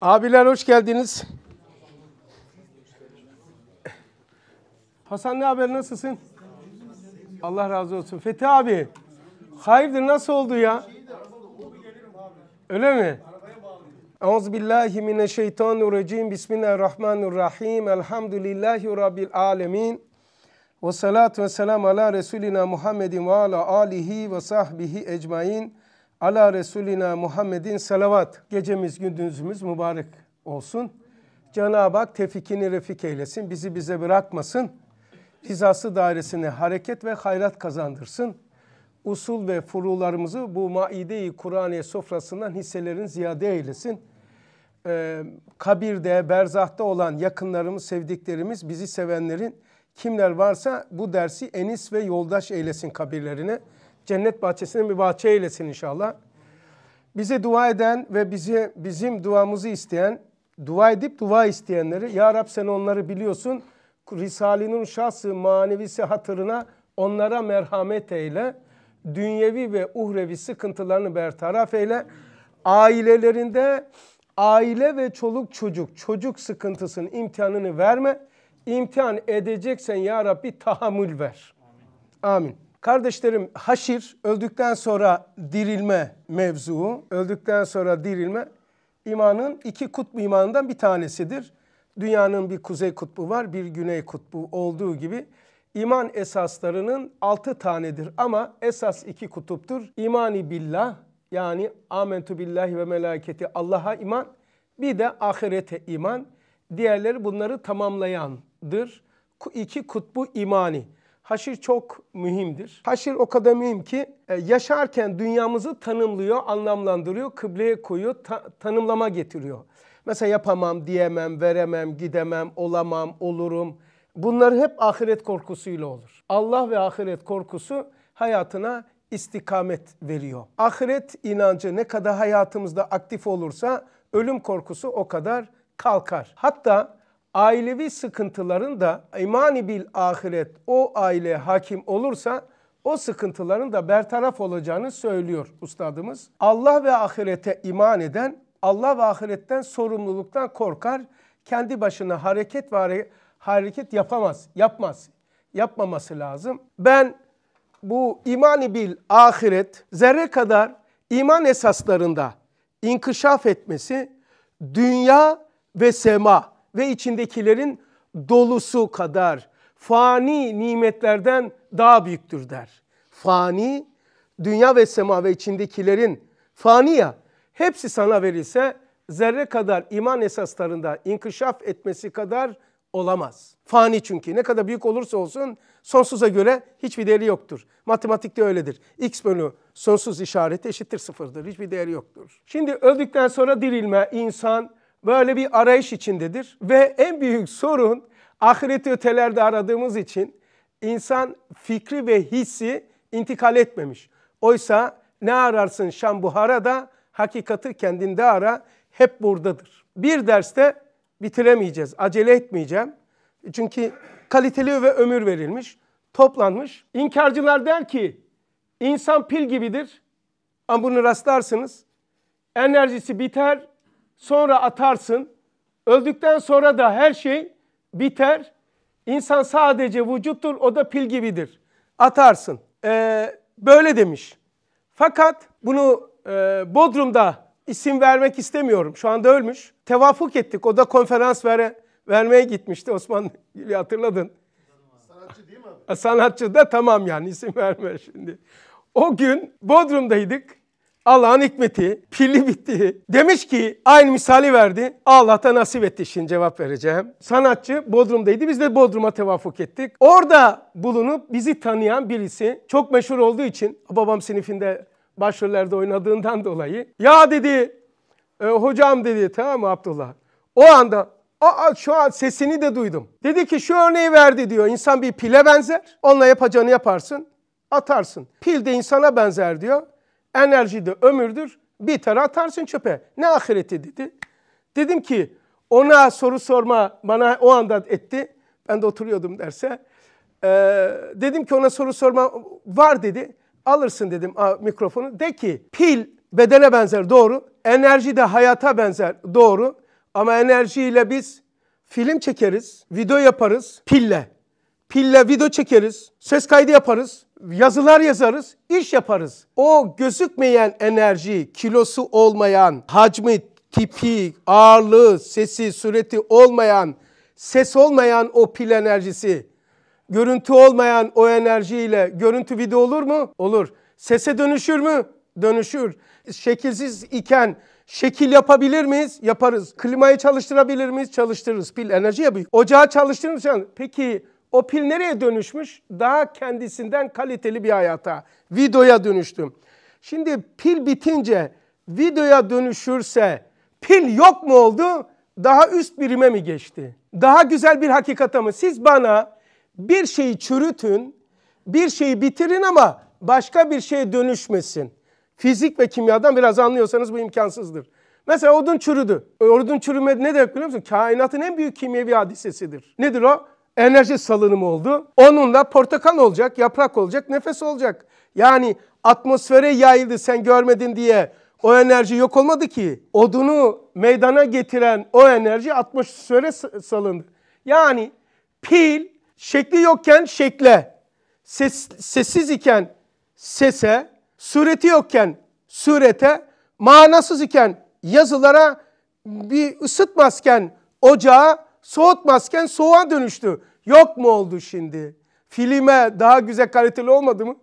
Abiler hoş geldiniz. Hasan ne haber nasılsın? Allah razı olsun. Fethi abi. Hayırdır nasıl oldu ya? Öyle mi? Euzu billahi Bismillahirrahmanirrahim. Elhamdülillahi rabbil alamin. Ve salatu ve selam ala resulina Muhammedin ve ala alihi ve sahbihi ecmaîn ala Resulina Muhammedin salavat. Gecemiz gündüzümüz mübarek olsun. Cenab-ı Hak tefikini refik eylesin. Bizi bize bırakmasın. Hizası dairesine hareket ve hayrat kazandırsın. Usul ve furularımızı bu maide-i Kur'aniye sofrasından hisselerin ziyade eylesin. Ee, kabirde, berzahta olan yakınlarımız, sevdiklerimiz, bizi sevenlerin kimler varsa bu dersi enis ve yoldaş eylesin kabirlerine cennet bahçesine bir bahçe eylesin inşallah. Bize dua eden ve bizi bizim duamızı isteyen, dua edip dua isteyenleri Ya Rab sen onları biliyorsun. Risale'nin şahsı manevisi hatırına onlara merhamet eyle. Dünyevi ve uhrevi sıkıntılarını bertaraf eyle. Ailelerinde aile ve çoluk çocuk, çocuk sıkıntısının imtihanını verme. İmtihan edeceksen ya Rabbi tahammül ver. Amin. Amin. Kardeşlerim haşir öldükten sonra dirilme mevzuu, öldükten sonra dirilme imanın iki kutbu imanından bir tanesidir. Dünyanın bir kuzey kutbu var, bir güney kutbu olduğu gibi iman esaslarının altı tanedir ama esas iki kutuptur. İmani billah yani amentu billahi ve melaketi Allah'a iman bir de ahirete iman. Diğerleri bunları tamamlayandır. İki kutbu imani. Haşir çok mühimdir. Haşir o kadar mühim ki e, yaşarken dünyamızı tanımlıyor, anlamlandırıyor, kıbleye koyuyor, ta tanımlama getiriyor. Mesela yapamam, diyemem, veremem, gidemem, olamam, olurum. Bunlar hep ahiret korkusuyla olur. Allah ve ahiret korkusu hayatına istikamet veriyor. Ahiret inancı ne kadar hayatımızda aktif olursa ölüm korkusu o kadar kalkar. Hatta ailevi sıkıntıların da imani bil ahiret o aile hakim olursa o sıkıntıların da bertaraf olacağını söylüyor ustadımız. Allah ve ahirete iman eden Allah ve ahiretten sorumluluktan korkar. Kendi başına hareket ve hareket yapamaz, yapmaz. Yapmaması lazım. Ben bu imani bil ahiret zerre kadar iman esaslarında inkışaf etmesi dünya ve sema ve içindekilerin dolusu kadar fani nimetlerden daha büyüktür der. Fani, dünya ve sema ve içindekilerin fani ya hepsi sana verilse zerre kadar iman esaslarında inkışaf etmesi kadar olamaz. Fani çünkü ne kadar büyük olursa olsun sonsuza göre hiçbir değeri yoktur. Matematikte öyledir. X bölü sonsuz işareti eşittir sıfırdır. Hiçbir değeri yoktur. Şimdi öldükten sonra dirilme, insan, böyle bir arayış içindedir. Ve en büyük sorun ahireti ötelerde aradığımız için insan fikri ve hissi intikal etmemiş. Oysa ne ararsın Şam Buhara'da hakikati kendinde ara hep buradadır. Bir derste bitiremeyeceğiz. Acele etmeyeceğim. Çünkü kaliteli ve ömür verilmiş, toplanmış. İnkarcılar der ki insan pil gibidir. Ama bunu rastlarsınız. Enerjisi biter, sonra atarsın. Öldükten sonra da her şey biter. İnsan sadece vücuttur, o da pil gibidir. Atarsın. Ee, böyle demiş. Fakat bunu e, Bodrum'da isim vermek istemiyorum. Şu anda ölmüş. Tevafuk ettik. O da konferans vere, vermeye gitmişti Osman Gül'ü hatırladın. Sanatçı değil mi abi? Sanatçı da tamam yani isim verme şimdi. O gün Bodrum'daydık. Allah'ın hikmeti, pili bitti. Demiş ki aynı misali verdi. Allah'ta nasip etti şimdi cevap vereceğim. Sanatçı Bodrum'daydı. Biz de Bodrum'a tevafuk ettik. Orada bulunup bizi tanıyan birisi çok meşhur olduğu için babam sınıfında başrollerde oynadığından dolayı ya dedi e, hocam dedi tamam mı Abdullah? O anda Aa şu an sesini de duydum. Dedi ki şu örneği verdi diyor. İnsan bir pile benzer. Onunla yapacağını yaparsın. Atarsın. Pil de insana benzer diyor enerji de ömürdür. Bir tara atarsın çöpe. Ne ahireti dedi. Dedim ki ona soru sorma bana o anda etti. Ben de oturuyordum derse. Ee, dedim ki ona soru sorma var dedi. Alırsın dedim mikrofonu. De ki pil bedene benzer doğru. Enerji de hayata benzer doğru. Ama enerjiyle biz film çekeriz, video yaparız pille. Pille video çekeriz, ses kaydı yaparız yazılar yazarız, iş yaparız. O gözükmeyen enerji, kilosu olmayan, hacmi, tipi, ağırlığı, sesi, sureti olmayan, ses olmayan o pil enerjisi, görüntü olmayan o enerjiyle görüntü video olur mu? Olur. Sese dönüşür mü? Dönüşür. Şekilsiz iken Şekil yapabilir miyiz? Yaparız. Klimayı çalıştırabilir miyiz? Çalıştırırız. Pil enerji yapıyor. Ocağı çalıştırır mısın? Peki o pil nereye dönüşmüş? Daha kendisinden kaliteli bir hayata, videoya dönüştüm. Şimdi pil bitince videoya dönüşürse pil yok mu oldu? Daha üst birime mi geçti? Daha güzel bir hakikate mi? Siz bana bir şeyi çürütün, bir şeyi bitirin ama başka bir şeye dönüşmesin. Fizik ve kimyadan biraz anlıyorsanız bu imkansızdır. Mesela odun çürüdü. E, odun çürüme ne demek biliyor musun? Kainatın en büyük kimyevi hadisesidir. Nedir o? enerji salınımı oldu. Onunla portakal olacak, yaprak olacak, nefes olacak. Yani atmosfere yayıldı sen görmedin diye o enerji yok olmadı ki. Odunu meydana getiren o enerji atmosfere salındı. Yani pil şekli yokken şekle, ses, sessiz iken sese, sureti yokken surete, manasız iken yazılara, bir ısıtmazken ocağa soğutmazken soğuğa dönüştü. Yok mu oldu şimdi? Filme daha güzel kaliteli olmadı mı?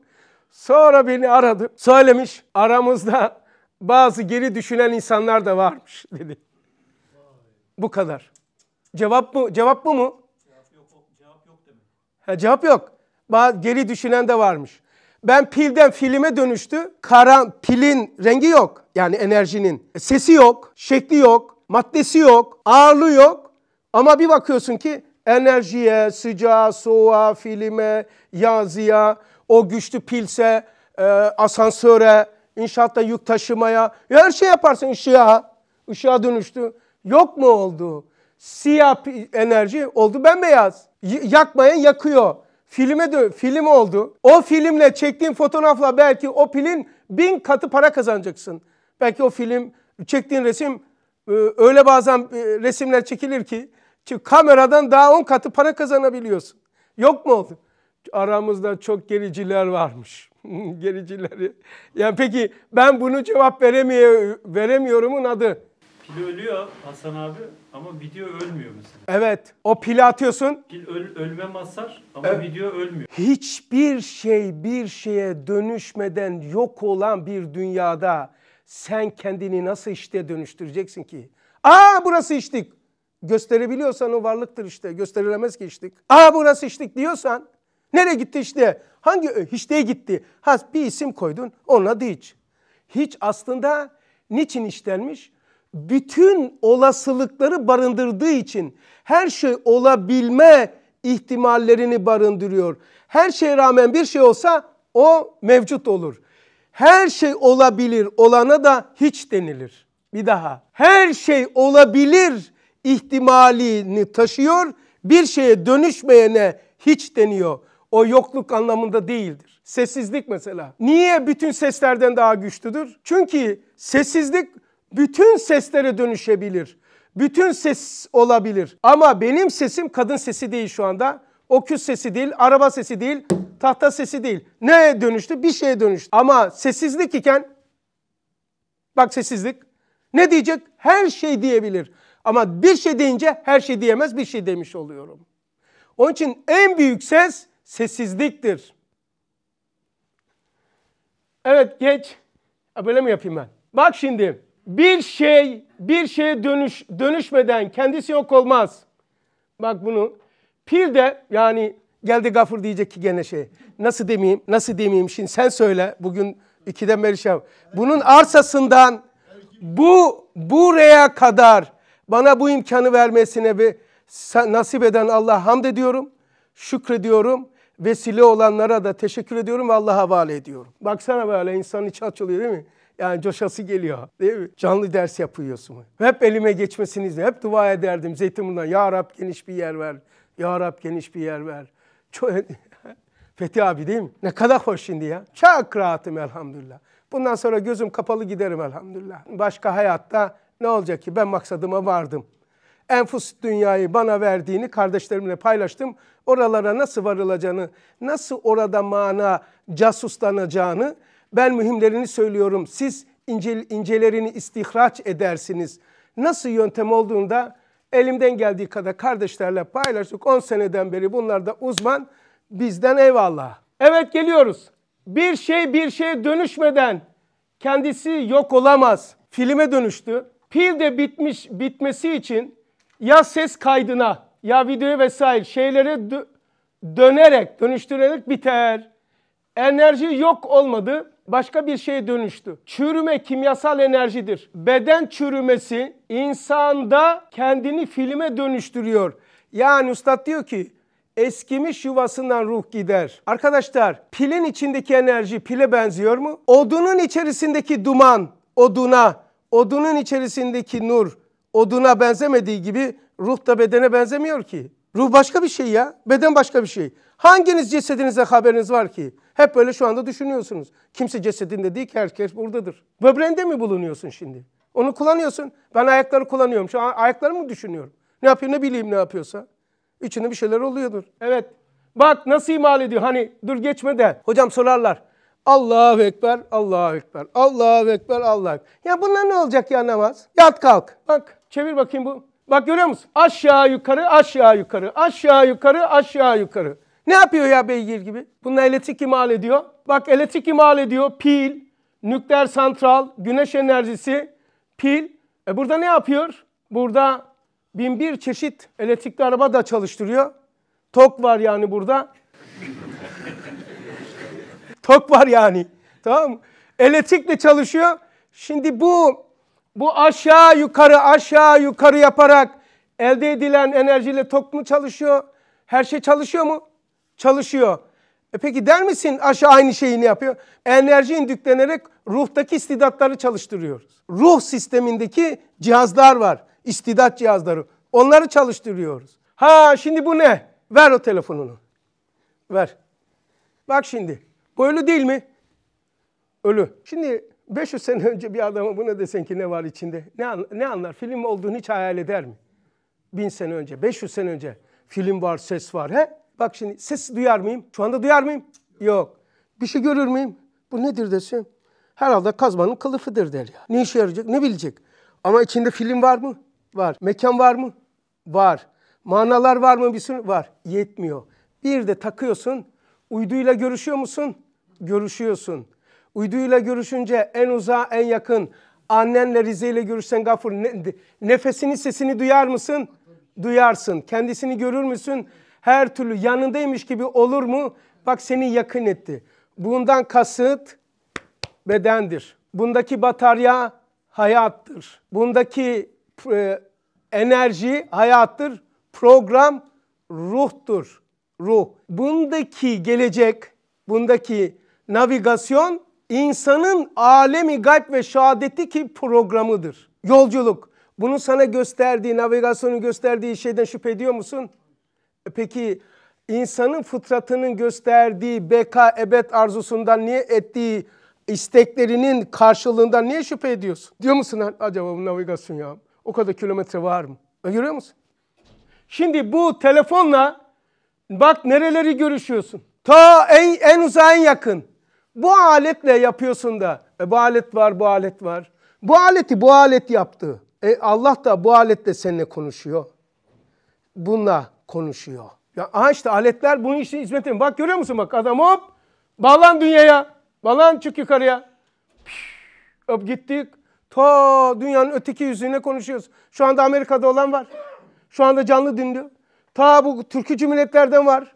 Sonra beni aradı. Söylemiş aramızda bazı geri düşünen insanlar da varmış dedi. Bu kadar. Cevap mı? Cevap mı mı? Cevap yok, cevap yok demek. Ha, cevap yok. Bazı geri düşünen de varmış. Ben pilden filme dönüştü. Karan pilin rengi yok. Yani enerjinin. E, sesi yok, şekli yok, maddesi yok, ağırlığı yok. Ama bir bakıyorsun ki enerjiye, sıcağa, soğuğa, filme, yazıya, o güçlü pilse, e, asansöre, inşaatta yük taşımaya, her şey yaparsın ışığa. Işığa dönüştü. Yok mu oldu? Siyah enerji oldu bembeyaz. Y- yakmayan yakıyor. Filme dön, film oldu. O filmle çektiğin fotoğrafla belki o pilin bin katı para kazanacaksın. Belki o film, çektiğin resim e, öyle bazen e, resimler çekilir ki çünkü kameradan daha 10 katı para kazanabiliyorsun. Yok mu oldu? Aramızda çok gericiler varmış. gericileri. Yani peki ben bunu cevap veremiyor, veremiyorumun adı. Pil ölüyor Hasan abi ama video ölmüyor mesela. Evet. O pil atıyorsun. Pil öl, ölme masar ama evet. video ölmüyor. Hiçbir şey bir şeye dönüşmeden yok olan bir dünyada sen kendini nasıl işte dönüştüreceksin ki? Aa burası işlik gösterebiliyorsan o varlıktır işte. Gösterilemez ki işlik. Aa bu nasıl diyorsan nereye gitti işte? Hangi e, hiçliğe gitti? Ha bir isim koydun ona onunla hiç. Hiç aslında niçin işlenmiş? Bütün olasılıkları barındırdığı için her şey olabilme ihtimallerini barındırıyor. Her şeye rağmen bir şey olsa o mevcut olur. Her şey olabilir olana da hiç denilir. Bir daha. Her şey olabilir ihtimalini taşıyor. Bir şeye dönüşmeyene hiç deniyor. O yokluk anlamında değildir. Sessizlik mesela. Niye bütün seslerden daha güçlüdür? Çünkü sessizlik bütün seslere dönüşebilir. Bütün ses olabilir. Ama benim sesim kadın sesi değil şu anda. Oküs sesi değil, araba sesi değil, tahta sesi değil. Neye dönüştü? Bir şeye dönüştü. Ama sessizlik iken bak sessizlik ne diyecek? Her şey diyebilir. Ama bir şey deyince her şey diyemez bir şey demiş oluyorum. Onun için en büyük ses sessizliktir. Evet geç. böyle mi yapayım ben? Bak şimdi bir şey bir şeye dönüş, dönüşmeden kendisi yok olmaz. Bak bunu pir de yani geldi gafur diyecek ki gene şey. Nasıl demeyeyim nasıl demeyeyim şimdi sen söyle bugün ikiden beri şey Bunun arsasından bu buraya kadar bana bu imkanı vermesine ve nasip eden Allah'a hamd ediyorum. Şükrediyorum. Vesile olanlara da teşekkür ediyorum ve Allah'a havale ediyorum. Baksana böyle insan içi açılıyor değil mi? Yani coşası geliyor değil mi? Canlı ders yapıyorsun. Hep elime geçmesini izle. Hep dua ederdim Zeytinburnu'dan. Ya Rab geniş bir yer ver. Ya Rab geniş bir yer ver. Çok... Fethi abi değil mi? Ne kadar hoş şimdi ya. Çok rahatım elhamdülillah. Bundan sonra gözüm kapalı giderim elhamdülillah. Başka hayatta ne olacak ki ben maksadıma vardım. Enfus dünyayı bana verdiğini kardeşlerimle paylaştım. Oralara nasıl varılacağını, nasıl orada mana casuslanacağını ben mühimlerini söylüyorum. Siz ince, incelerini istihraç edersiniz. Nasıl yöntem olduğunda elimden geldiği kadar kardeşlerle paylaştık. 10 seneden beri bunlar da uzman. Bizden eyvallah. Evet geliyoruz. Bir şey bir şeye dönüşmeden kendisi yok olamaz. Filme dönüştü. Pil de bitmiş bitmesi için ya ses kaydına ya videoya vesaire şeylere dö- dönerek, dönüştürerek biter. Enerji yok olmadı, başka bir şeye dönüştü. Çürüme kimyasal enerjidir. Beden çürümesi insanda kendini filme dönüştürüyor. Yani üstad diyor ki eskimiş yuvasından ruh gider. Arkadaşlar pilin içindeki enerji pile benziyor mu? Odunun içerisindeki duman oduna, odunun içerisindeki nur oduna benzemediği gibi ruh da bedene benzemiyor ki. Ruh başka bir şey ya. Beden başka bir şey. Hanginiz cesedinize haberiniz var ki? Hep böyle şu anda düşünüyorsunuz. Kimse cesedinde değil ki herkes buradadır. Böbreğinde mi bulunuyorsun şimdi? Onu kullanıyorsun. Ben ayakları kullanıyorum. Şu an ayakları mı düşünüyorum? Ne yapıyor ne bileyim ne yapıyorsa. İçinde bir şeyler oluyordur. Evet. Bak nasıl imal ediyor? Hani dur geçme de. Hocam sorarlar. Allahu Ekber, Allahu Ekber, Allahu Ekber, Allah Ekber. Ya bunlar ne olacak ya namaz? Yat kalk. Bak çevir bakayım bu. Bak görüyor musun? Aşağı yukarı, aşağı yukarı, aşağı yukarı, aşağı yukarı. Ne yapıyor ya beygir gibi? Bununla elektrik imal ediyor. Bak elektrik imal ediyor. Pil, nükleer santral, güneş enerjisi, pil. E burada ne yapıyor? Burada bin bir çeşit elektrikli araba da çalıştırıyor. Tok var yani burada. Tok var yani. Tamam mı? Elektrikle çalışıyor. Şimdi bu bu aşağı yukarı aşağı yukarı yaparak elde edilen enerjiyle tok mu çalışıyor? Her şey çalışıyor mu? Çalışıyor. E peki der misin aşağı aynı şeyi ne yapıyor? Enerji indüklenerek ruhtaki istidatları çalıştırıyor. Ruh sistemindeki cihazlar var. İstidat cihazları. Onları çalıştırıyoruz. Ha şimdi bu ne? Ver o telefonunu. Ver. Bak şimdi. Bu ölü değil mi? Ölü. Şimdi 500 sene önce bir adama buna desen ki ne var içinde? Ne, ne anlar? Film olduğunu hiç hayal eder mi? 1000 sene önce, 500 sene önce film var, ses var. He? Bak şimdi ses duyar mıyım? Şu anda duyar mıyım? Yok. Bir şey görür müyüm? Bu nedir desin? Herhalde kazmanın kılıfıdır der ya. Ne işe yarayacak? Ne bilecek? Ama içinde film var mı? Var. Mekan var mı? Var. Manalar var mı? Bir sürü var. Yetmiyor. Bir de takıyorsun Uyduyla görüşüyor musun? Görüşüyorsun. Uyduyla görüşünce en uzağa en yakın annenle Rize görüşsen gafur ne, nefesini sesini duyar mısın? Duyarsın. Kendisini görür müsün? Her türlü yanındaymış gibi olur mu? Bak seni yakın etti. Bundan kasıt bedendir. Bundaki batarya hayattır. Bundaki e, enerji hayattır. Program ruhtur ruh. Bundaki gelecek, bundaki navigasyon insanın alemi gayb ve şehadeti ki programıdır. Yolculuk. Bunu sana gösterdiği, navigasyonun gösterdiği şeyden şüphe ediyor musun? E peki insanın fıtratının gösterdiği beka ebed arzusundan niye ettiği isteklerinin karşılığından niye şüphe ediyorsun? Diyor musun acaba bu navigasyon ya? O kadar kilometre var mı? E, görüyor musun? Şimdi bu telefonla Bak nereleri görüşüyorsun. Ta en, en uzağa en yakın. Bu aletle yapıyorsun da. E, bu alet var, bu alet var. Bu aleti bu alet yaptı. E, Allah da bu aletle seninle konuşuyor. Bununla konuşuyor. Ya aha işte aletler bunun işine hizmet ediyor. Bak görüyor musun bak adam hop bağlan dünyaya. Bağlan çık yukarıya. Püf, hop gittik. Ta dünyanın öteki yüzüne konuşuyoruz. Şu anda Amerika'da olan var. Şu anda canlı dinliyor. Ta bu Türkü Cumhuriyetlerden var.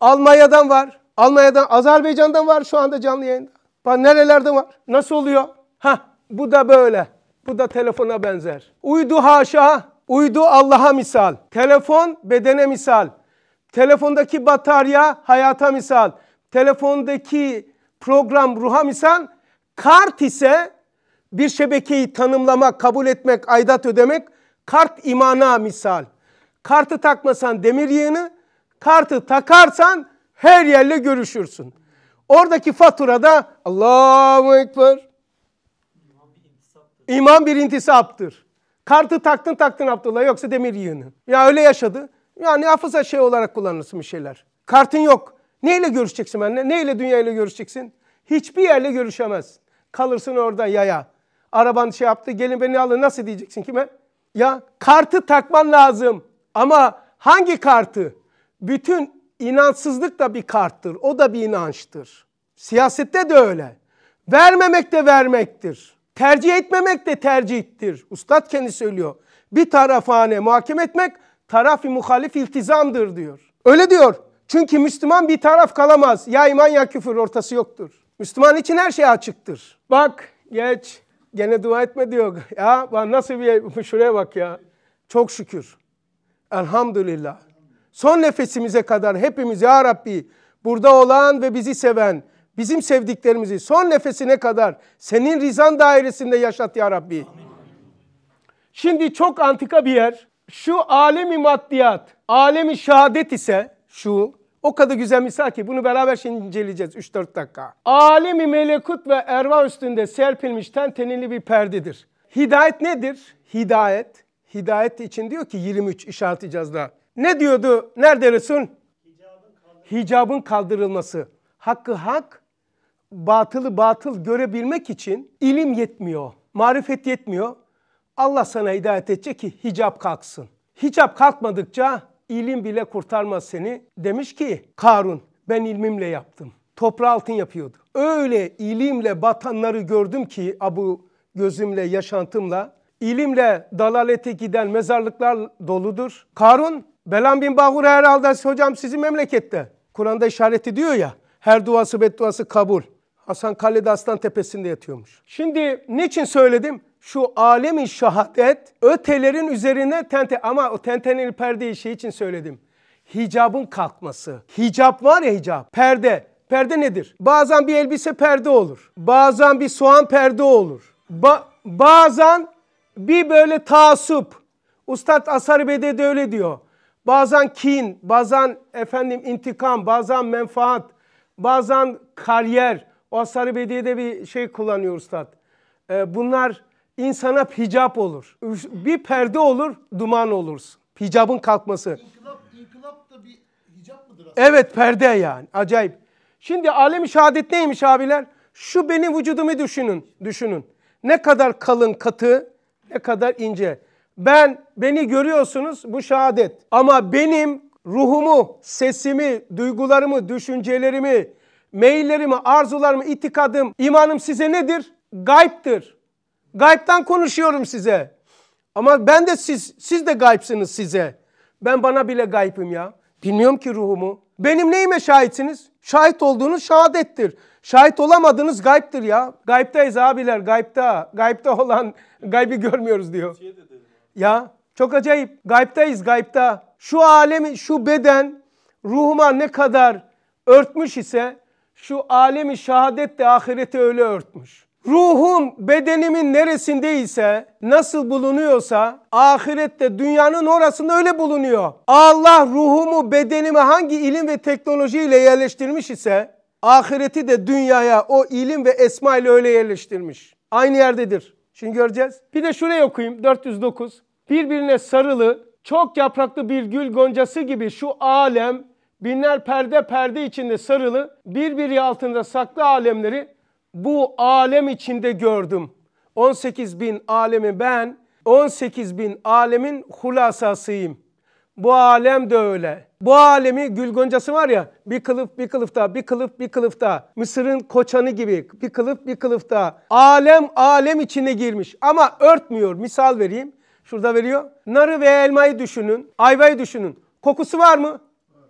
Almanya'dan var. Almanya'dan, Azerbaycan'dan var şu anda canlı yayında. Bak nerelerden var? Nasıl oluyor? Ha, bu da böyle. Bu da telefona benzer. Uydu haşa, uydu Allah'a misal. Telefon bedene misal. Telefondaki batarya hayata misal. Telefondaki program ruha misal. Kart ise bir şebekeyi tanımlamak, kabul etmek, aidat ödemek. Kart imana misal. Kartı takmasan demir yığını, kartı takarsan her yerle görüşürsün. Oradaki faturada Allahu Ekber. İman bir intisaptır. Kartı taktın taktın Abdullah yoksa demir yığını. Ya öyle yaşadı. Yani hafıza şey olarak kullanırsın bir şeyler. Kartın yok. Neyle görüşeceksin benimle? Neyle dünyayla görüşeceksin? Hiçbir yerle görüşemez. Kalırsın orada yaya. Araban şey yaptı gelin beni alın nasıl diyeceksin kime? Ya kartı takman lazım. Ama hangi kartı? Bütün inançsızlık da bir karttır. O da bir inançtır. Siyasette de öyle. Vermemek de vermektir. Tercih etmemek de tercihtir. Ustad kendi söylüyor. Bir tarafane muhakeme etmek taraf muhalif iltizamdır diyor. Öyle diyor. Çünkü Müslüman bir taraf kalamaz. Ya iman ya küfür ortası yoktur. Müslüman için her şey açıktır. Bak geç gene dua etme diyor. Ya nasıl bir şuraya bak ya. Çok şükür. Elhamdülillah. Son nefesimize kadar hepimiz ya Rabbi burada olan ve bizi seven, bizim sevdiklerimizi son nefesine kadar senin rizan dairesinde yaşat ya Rabbi. Şimdi çok antika bir yer. Şu alemi maddiyat, alemi şehadet ise şu o kadar güzel misal ki bunu beraber şimdi inceleyeceğiz 3-4 dakika. Alemi melekut ve erva üstünde serpilmiş ten tenili bir perdedir. Hidayet nedir? Hidayet hidayet için diyor ki 23 işaret icazda. Ne diyordu? Nerede Resul? Hicabın kaldırılması. Hakkı hak, batılı batıl görebilmek için ilim yetmiyor, marifet yetmiyor. Allah sana hidayet edecek ki hicap kalksın. Hicap kalkmadıkça ilim bile kurtarmaz seni. Demiş ki Karun ben ilmimle yaptım. Toprağı altın yapıyordu. Öyle ilimle batanları gördüm ki abu gözümle yaşantımla İlimle dalalete giden mezarlıklar doludur. Karun, Belam bin Bahur herhalde hocam sizin memlekette. Kur'an'da işareti diyor ya, her duası bedduası kabul. Hasan Kale'de Aslan Tepesi'nde yatıyormuş. Şimdi niçin söyledim? Şu alemin şahadet ötelerin üzerine tente ama o tentenin perdeyi şey için söyledim. Hicabın kalkması. Hicap var ya hicap. Perde. Perde nedir? Bazen bir elbise perde olur. Bazen bir soğan perde olur. Ba bazen bir böyle taassup. Ustad Asar Bey'de de öyle diyor. Bazen kin, bazen efendim intikam, bazen menfaat, bazen kariyer. O Asar Bey'de de bir şey kullanıyor ustad. Ee, bunlar insana hicap olur. Bir perde olur, duman olursun. Hicabın kalkması. İnkılap, inkılap da bir hicap mıdır aslında? Evet perde yani acayip. Şimdi alem-i şehadet neymiş abiler? Şu benim vücudumu düşünün, düşünün. Ne kadar kalın, katı, ne kadar ince. Ben beni görüyorsunuz bu şehadet. Ama benim ruhumu, sesimi, duygularımı, düşüncelerimi, meyillerimi, arzularımı, itikadım, imanım size nedir? Gayiptir. Gayipten konuşuyorum size. Ama ben de siz, siz de gayipsiniz size. Ben bana bile gayipim ya. Bilmiyorum ki ruhumu. Benim neyime şahitsiniz? Şahit olduğunuz şehadettir. Şahit olamadığınız gayiptir ya. Gayipteyiz abiler, gaypta, Gayipte olan gaybi görmüyoruz diyor. Ya çok acayip. Gayipteyiz, gayipte. Şu alemi, şu beden ruhuma ne kadar örtmüş ise şu alemi şehadet de ahireti öyle örtmüş. Ruhum bedenimin neresindeyse, nasıl bulunuyorsa ahirette dünyanın orasında öyle bulunuyor. Allah ruhumu bedenime hangi ilim ve teknolojiyle yerleştirmiş ise Ahireti de dünyaya o ilim ve esma ile öyle yerleştirmiş. Aynı yerdedir. Şimdi göreceğiz. Bir de şurayı okuyayım 409. Birbirine sarılı, çok yapraklı bir gül goncası gibi şu alem binler perde perde içinde sarılı, birbiri altında saklı alemleri bu alem içinde gördüm. 18 bin alemi ben, 18 bin alemin hulasasıyım. Bu alem de öyle. Bu alemi gül goncası var ya bir kılıf bir kılıfta bir kılıf bir kılıfta Mısır'ın koçanı gibi bir kılıf bir kılıfta alem alem içine girmiş ama örtmüyor. Misal vereyim. Şurada veriyor. Narı ve elmayı düşünün. Ayvayı düşünün. Kokusu var mı?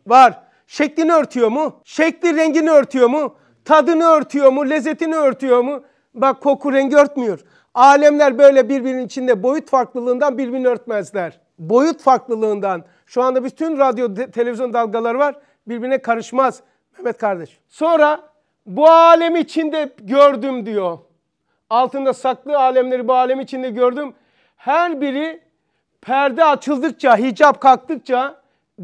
Var. Şeklini örtüyor mu? Şekli rengini örtüyor mu? Tadını örtüyor mu? Lezzetini örtüyor mu? Bak koku rengi örtmüyor. Alemler böyle birbirinin içinde boyut farklılığından birbirini örtmezler. Boyut farklılığından şu anda bütün radyo, televizyon dalgaları var. Birbirine karışmaz Mehmet kardeş. Sonra bu alem içinde gördüm diyor. Altında saklı alemleri bu alem içinde gördüm. Her biri perde açıldıkça, hicap kalktıkça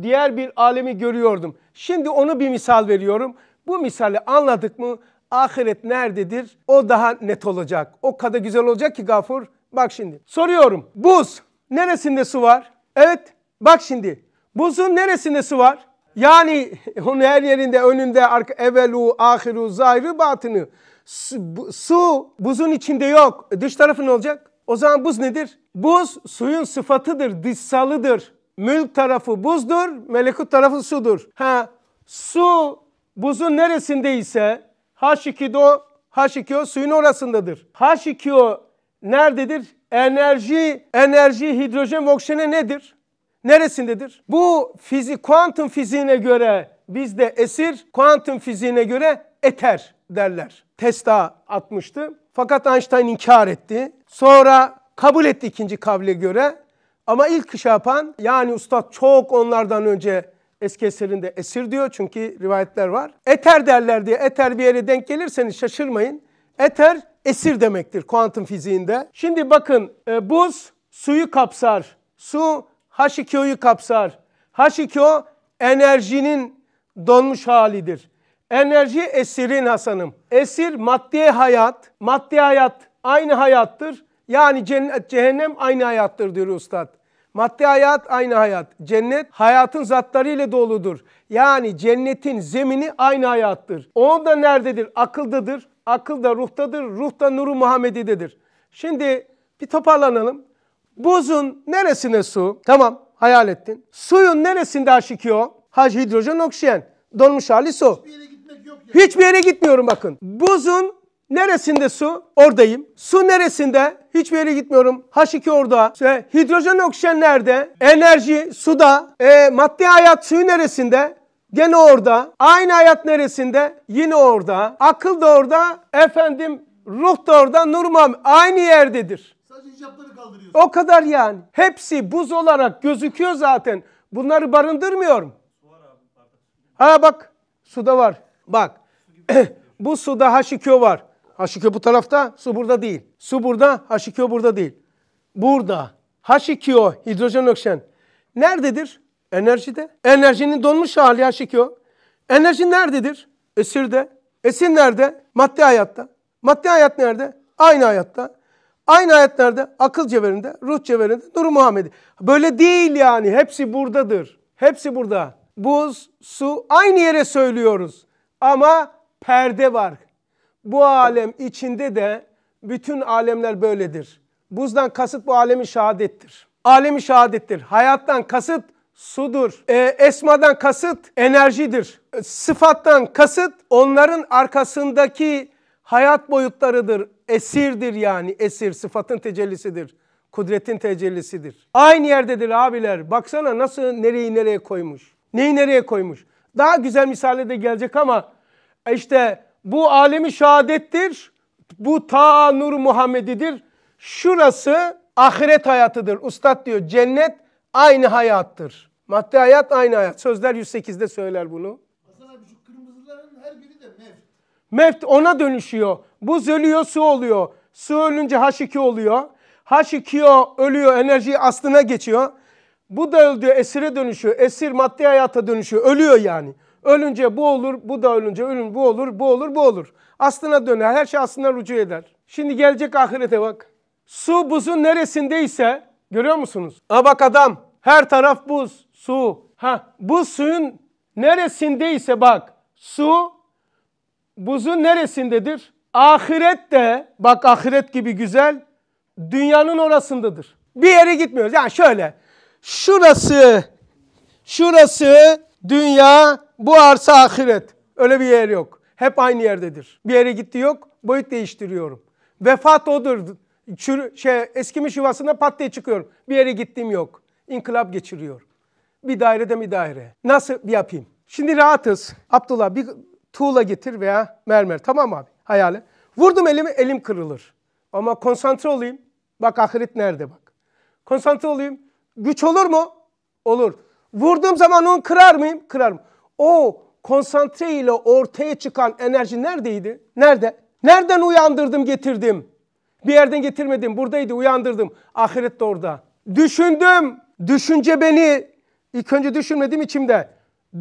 diğer bir alemi görüyordum. Şimdi onu bir misal veriyorum. Bu misali anladık mı ahiret nerededir o daha net olacak. O kadar güzel olacak ki Gafur. Bak şimdi soruyorum buz neresinde su var? Evet Bak şimdi buzun neresinde su var? Yani onun her yerinde önünde arka, evvelu, ahiru, zahiri, batını. Su, bu, su buzun içinde yok. E, dış tarafı ne olacak? O zaman buz nedir? Buz suyun sıfatıdır, dışsalıdır. Mülk tarafı buzdur, melekut tarafı sudur. Ha, su buzun neresindeyse H2O, H2O suyun orasındadır. H2O nerededir? Enerji, enerji, hidrojen ve oksijene nedir? neresindedir? Bu fizi, kuantum fiziğine göre bizde esir, kuantum fiziğine göre eter derler. Tesla atmıştı. Fakat Einstein inkar etti. Sonra kabul etti ikinci kavle göre. Ama ilk iş yapan yani ustad çok onlardan önce eski eserinde esir diyor çünkü rivayetler var. Eter derler diye eter bir yere denk gelirseniz şaşırmayın. Eter esir demektir kuantum fiziğinde. Şimdi bakın e, buz suyu kapsar. Su H2O'yu kapsar. H2O enerjinin donmuş halidir. Enerji esirin Hasan'ım. Esir maddi hayat, maddi hayat aynı hayattır. Yani cennet, cehennem aynı hayattır diyor ustad. Maddi hayat aynı hayat. Cennet hayatın zatlarıyla doludur. Yani cennetin zemini aynı hayattır. O da nerededir? Akıldadır. Akıl da ruhtadır. Ruh da nuru Muhammedi'dedir. Şimdi bir toparlanalım. Buzun neresine su? Tamam hayal ettin. Suyun neresinde H2O? H hidrojen oksijen. Donmuş hali su. Hiçbir yere gitmek yok. Yani. Hiçbir yere gitmiyorum bakın. Buzun neresinde su? Oradayım. Su neresinde? Hiçbir yere gitmiyorum. H2 orada. Şey, hidrojen oksijen nerede? Enerji suda. E, maddi hayat suyu neresinde? Gene orada. Aynı hayat neresinde? Yine orada. Akıl da orada. Efendim ruh da orada. Nur aynı yerdedir icapları kaldırıyorsun. O kadar yani. Hepsi buz olarak gözüküyor zaten. Bunları barındırmıyorum. Ha bak suda var. Bak bu suda H2O var. H2O bu tarafta su burada değil. Su burada H2O burada değil. Burada H2O hidrojen oksijen nerededir? Enerjide. Enerjinin donmuş hali H2O. Enerji nerededir? Esirde. Esir nerede? Maddi hayatta. Maddi hayat nerede? Aynı hayatta. Aynı ayetlerde akıl cevherinde, ruh cevherinde, nuru Muhammed'i. Böyle değil yani. Hepsi buradadır. Hepsi burada. Buz, su aynı yere söylüyoruz. Ama perde var. Bu alem içinde de bütün alemler böyledir. Buzdan kasıt bu alemin şehadettir. Alemi şehadettir. Hayattan kasıt sudur. E, esmadan kasıt enerjidir. E, sıfattan kasıt onların arkasındaki hayat boyutlarıdır. Esirdir yani esir sıfatın tecellisidir. Kudretin tecellisidir. Aynı yerdedir abiler. Baksana nasıl nereyi nereye koymuş. Neyi nereye koymuş. Daha güzel misale de gelecek ama e işte bu alemi şehadettir. Bu ta nur Muhammedidir. Şurası ahiret hayatıdır. Ustad diyor cennet aynı hayattır. Madde hayat aynı hayat. Sözler 108'de söyler bunu. Meft ona dönüşüyor. Buz ölüyor su oluyor. Su ölünce H2 oluyor. h 2 ölüyor enerji aslına geçiyor. Bu da öldüğü esire dönüşüyor. Esir maddi hayata dönüşüyor. Ölüyor yani. Ölünce bu olur, bu da ölünce ölüm bu olur, bu olur, bu olur. Aslına döner. Her şey aslına rücu eder. Şimdi gelecek ahirete bak. Su buzun neresindeyse görüyor musunuz? Ha bak adam her taraf buz, su. Ha bu suyun neresindeyse bak su buzun neresindedir? Ahiret de bak ahiret gibi güzel dünyanın orasındadır. Bir yere gitmiyoruz. Yani şöyle şurası şurası dünya bu arsa ahiret. Öyle bir yer yok. Hep aynı yerdedir. Bir yere gitti yok. Boyut değiştiriyorum. Vefat odur. Çür, şey, eskimiş yuvasına pat diye çıkıyorum. Bir yere gittiğim yok. İnkılap geçiriyor. Bir dairede bir daire. Nasıl yapayım? Şimdi rahatız. Abdullah bir tuğla getir veya mermer. Tamam abi hayali. Vurdum elimi elim kırılır. Ama konsantre olayım. Bak ahiret nerede bak. Konsantre olayım. Güç olur mu? Olur. Vurduğum zaman onu kırar mıyım? Kırarım. O konsantre ile ortaya çıkan enerji neredeydi? Nerede? Nereden uyandırdım getirdim? Bir yerden getirmedim. Buradaydı uyandırdım. Ahiret de orada. Düşündüm. Düşünce beni ilk önce düşünmedim içimde.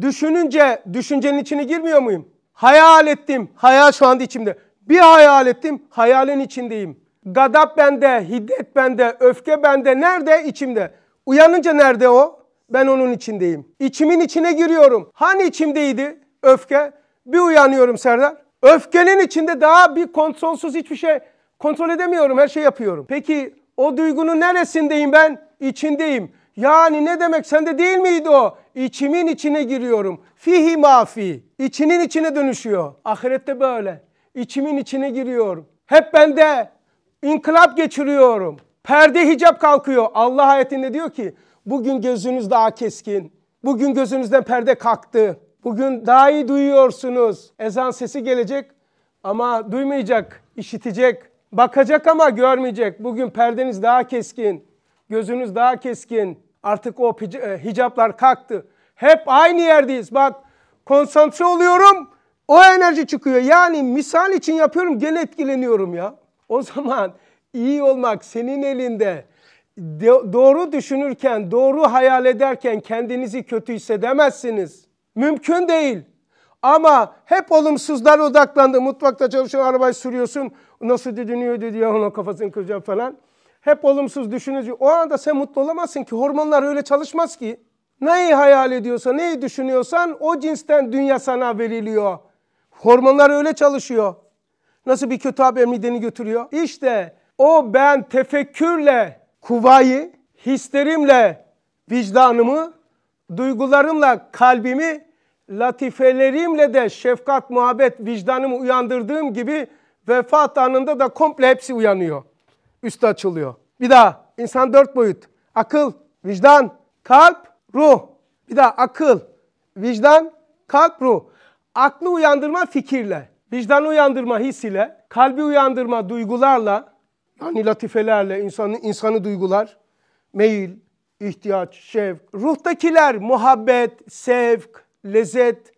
Düşününce düşüncenin içine girmiyor muyum? Hayal ettim. Hayal şu anda içimde. Bir hayal ettim. Hayalin içindeyim. Gadap bende, hiddet bende, öfke bende. Nerede? İçimde. Uyanınca nerede o? Ben onun içindeyim. İçimin içine giriyorum. Hani içimdeydi öfke? Bir uyanıyorum Serdar. Öfkenin içinde daha bir kontrolsüz hiçbir şey kontrol edemiyorum. Her şey yapıyorum. Peki o duygunun neresindeyim ben? İçindeyim. Yani ne demek sende değil miydi o? İçimin içine giriyorum. Fihi mafi. İçinin içine dönüşüyor. Ahirette böyle. İçimin içine giriyorum. Hep bende inkılap geçiriyorum. Perde hicap kalkıyor. Allah ayetinde diyor ki bugün gözünüz daha keskin. Bugün gözünüzden perde kalktı. Bugün daha iyi duyuyorsunuz. Ezan sesi gelecek ama duymayacak, işitecek. Bakacak ama görmeyecek. Bugün perdeniz daha keskin. Gözünüz daha keskin. Artık o e, hicaplar kalktı. Hep aynı yerdeyiz. Bak konsantre oluyorum. O enerji çıkıyor. Yani misal için yapıyorum gene etkileniyorum ya. O zaman iyi olmak senin elinde. De doğru düşünürken, doğru hayal ederken kendinizi kötü hissedemezsiniz. Mümkün değil. Ama hep olumsuzlar odaklandı. Mutfakta çalışıyorsun, arabayı sürüyorsun. Nasıl dönüyor diyor ona kafasını kıracağım falan hep olumsuz düşünücü. O anda sen mutlu olamazsın ki hormonlar öyle çalışmaz ki. Neyi hayal ediyorsa, neyi düşünüyorsan o cinsten dünya sana veriliyor. Hormonlar öyle çalışıyor. Nasıl bir kötü haber mideni götürüyor? İşte o ben tefekkürle kuvayı, hislerimle vicdanımı, duygularımla kalbimi, latifelerimle de şefkat, muhabbet, vicdanımı uyandırdığım gibi vefat anında da komple hepsi uyanıyor üstü açılıyor. Bir daha insan dört boyut. Akıl, vicdan, kalp, ruh. Bir daha akıl, vicdan, kalp, ruh. Aklı uyandırma fikirle, vicdanı uyandırma his ile, kalbi uyandırma duygularla, yani latifelerle insanı, insanı duygular, meyil, ihtiyaç, şevk. Ruhtakiler muhabbet, sevk, lezzet,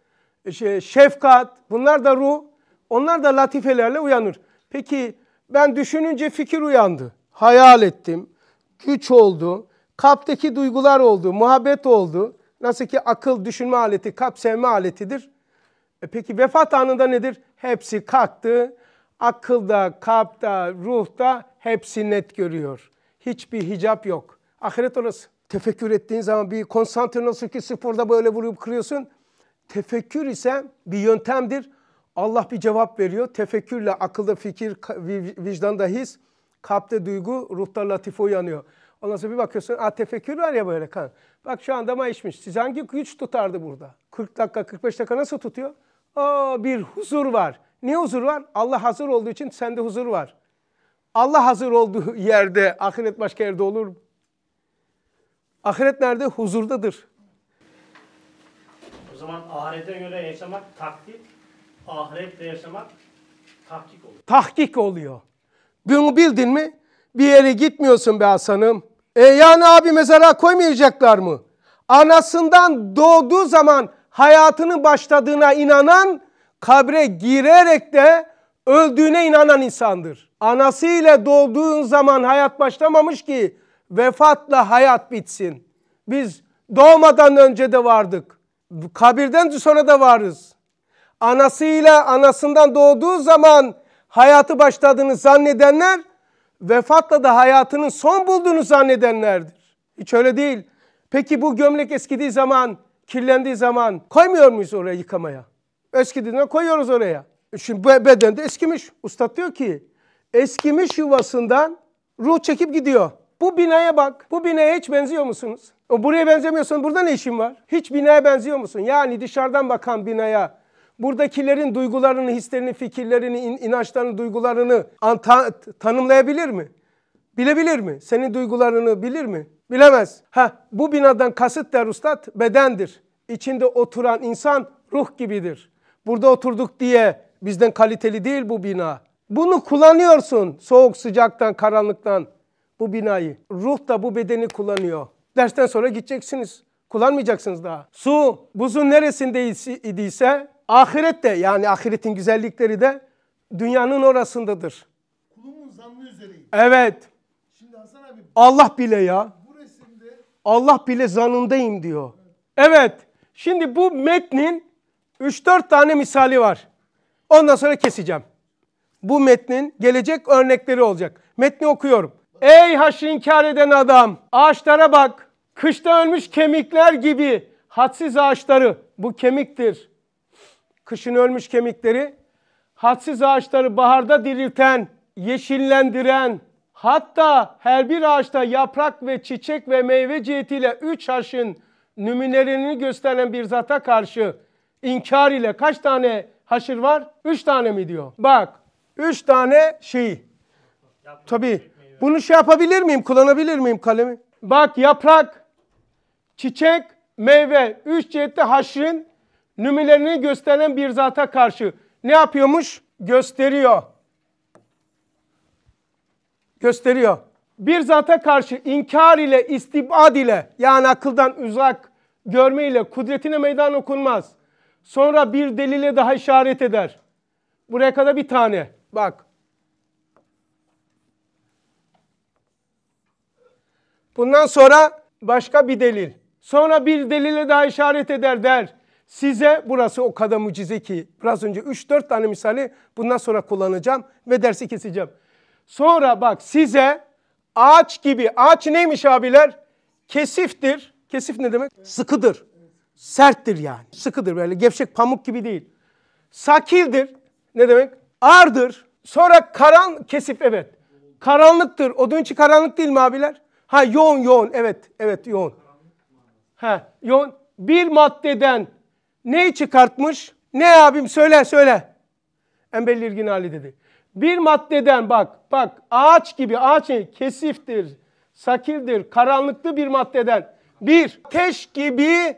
e, şey, şefkat bunlar da ruh. Onlar da latifelerle uyanır. Peki ben düşününce fikir uyandı. Hayal ettim. Güç oldu. Kalpteki duygular oldu. Muhabbet oldu. Nasıl ki akıl düşünme aleti, kalp sevme aletidir. E peki vefat anında nedir? Hepsi kalktı. Akılda, kalpte, ruhta hepsi net görüyor. Hiçbir hicap yok. Ahiret orası. Tefekkür ettiğin zaman bir konsantre nasıl ki sporda böyle vurup kırıyorsun. Tefekkür ise bir yöntemdir. Allah bir cevap veriyor. Tefekkürle akılda fikir, vicdanda his, kalpte duygu, ruhta latife uyanıyor. Ondan sonra bir bakıyorsun, ah tefekkür var ya böyle kan. Bak şu anda içmiş. Siz hangi güç tutardı burada? 40 dakika, 45 dakika nasıl tutuyor? Aa bir huzur var. Ne huzur var? Allah hazır olduğu için sende huzur var. Allah hazır olduğu yerde, ahiret başka yerde olur mu? Ahiret nerede? Huzurdadır. O zaman ahirete göre yaşamak takdir ahirette yaşamak tahkik oluyor. Tahkik oluyor. Bunu bildin mi? Bir yere gitmiyorsun be Hasan'ım. E yani abi mezara koymayacaklar mı? Anasından doğduğu zaman hayatının başladığına inanan, kabre girerek de öldüğüne inanan insandır. Anası ile doğduğun zaman hayat başlamamış ki vefatla hayat bitsin. Biz doğmadan önce de vardık. Kabirden sonra da varız anasıyla anasından doğduğu zaman hayatı başladığını zannedenler vefatla da hayatının son bulduğunu zannedenlerdir. Hiç öyle değil. Peki bu gömlek eskidiği zaman, kirlendiği zaman koymuyor muyuz oraya yıkamaya? Eskidiğinden koyuyoruz oraya. E şimdi beden de eskimiş. Usta diyor ki eskimiş yuvasından ruh çekip gidiyor. Bu binaya bak. Bu binaya hiç benziyor musunuz? Buraya benzemiyorsun. Burada ne işin var? Hiç binaya benziyor musun? Yani dışarıdan bakan binaya buradakilerin duygularını, hislerini, fikirlerini, inançlarını, duygularını ta tanımlayabilir mi? Bilebilir mi? Senin duygularını bilir mi? Bilemez. Ha, bu binadan kasıt der ustad bedendir. İçinde oturan insan ruh gibidir. Burada oturduk diye bizden kaliteli değil bu bina. Bunu kullanıyorsun soğuk sıcaktan karanlıktan bu binayı. Ruh da bu bedeni kullanıyor. Dersten sonra gideceksiniz. Kullanmayacaksınız daha. Su buzun neresinde Ahiret de yani ahiretin güzellikleri de dünyanın orasındadır. Kulumun zannı üzereyim. Evet. Şimdi Hasan abi. Allah bile ya. Bu resimde. Allah bile zanındayım diyor. Evet. Şimdi bu metnin 3-4 tane misali var. Ondan sonra keseceğim. Bu metnin gelecek örnekleri olacak. Metni okuyorum. Ey haşı inkar eden adam, ağaçlara bak. Kışta ölmüş kemikler gibi hadsiz ağaçları. Bu kemiktir kışın ölmüş kemikleri, hadsiz ağaçları baharda dirilten, yeşillendiren, hatta her bir ağaçta yaprak ve çiçek ve meyve cihetiyle üç haşın nümunelerini gösteren bir zata karşı inkar ile kaç tane haşır var? Üç tane mi diyor? Bak, üç tane şey. Tabii. Bunu şey yapabilir miyim? Kullanabilir miyim kalemi? Bak yaprak, çiçek, meyve. Üç cihette haşrın nümilerini gösteren bir zata karşı ne yapıyormuş? Gösteriyor. Gösteriyor. Bir zata karşı inkar ile, istibad ile yani akıldan uzak görme ile kudretine meydan okunmaz. Sonra bir delile daha işaret eder. Buraya kadar bir tane. Bak. Bundan sonra başka bir delil. Sonra bir delile daha işaret eder der. Size burası o kadar mucize ki biraz önce 3-4 tane misali bundan sonra kullanacağım ve dersi keseceğim. Sonra bak size ağaç gibi ağaç neymiş abiler? Kesiftir. Kesif ne demek? Sıkıdır. Serttir yani. Sıkıdır böyle gevşek pamuk gibi değil. Sakildir. Ne demek? Ardır. Sonra karan kesif evet. Karanlıktır. Odunçu karanlık değil mi abiler? Ha yoğun yoğun evet evet yoğun. Ha yoğun. Bir maddeden ne çıkartmış? Ne abim söyle söyle. En belirgin hali dedi. Bir maddeden bak bak ağaç gibi ağaç kesiftir, sakildir, karanlıklı bir maddeden. Bir teş gibi